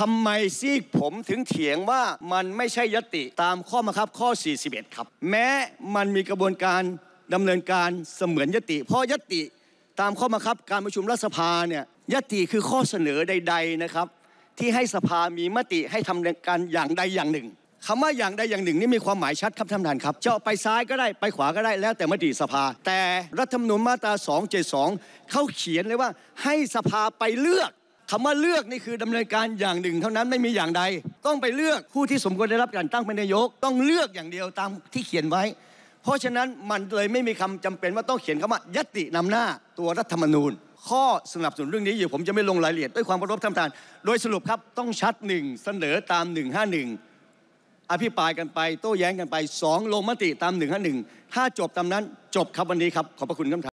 ทำไมซีกผมถึงเถียงว่ามันไม่ใช่ยติตามข้อบังคับข้อ41ครับแม้มันมีกระบวนการดำเนินการเสมือนยติเพราะยติตามข้อบังคับการประชุมรัฐสภาเนี่ยยติคือข้อเสนอใดๆนะครับที่ให้สภามีมติให้ทำการอย่างใดอย่างหนึ่งคำว่าอย่างใดอย่างหนึ่งนี่มีความหมายชัดครับท่านท่านครับจะไปซ้ายก็ได้ไปขวาก็ได้แล้ว แต่มติสภาแต่รัฐธรรมนูญมาตรา272เขาเขียนเลยว่าให้สภาไปเลือกคำว่าเลือกนี่คือดำเนินการอย่างหนึ่ง เท่านั้นไม่มีอย่างใด ต้องไปเลือกผู้ที่สมควรได้รับการตั้งเป็นนายกต้องเลือกอย่างเดียวตามที่เขียนไว้ เพราะฉะนั้นมันเลยไม่มีคำจำเป็นว่าต้องเขียนคำว่ายตินำหน้าตัวรัฐธรรมนูญ ข้อสนับสนุนเรื่องนี้อยู่ผมจะไม่ลงรายละเอียดด้วยความเคารพท่านประธาน โดยสรุปครับต้องชัดหนึ่งเสนอตาม 151 อภิปรายกันไป โต้แย้งกันไป2ลงมติตาม 151ถ้าจบตามนั้น จบครับวันนี้ครับขอบพระคุณท่าน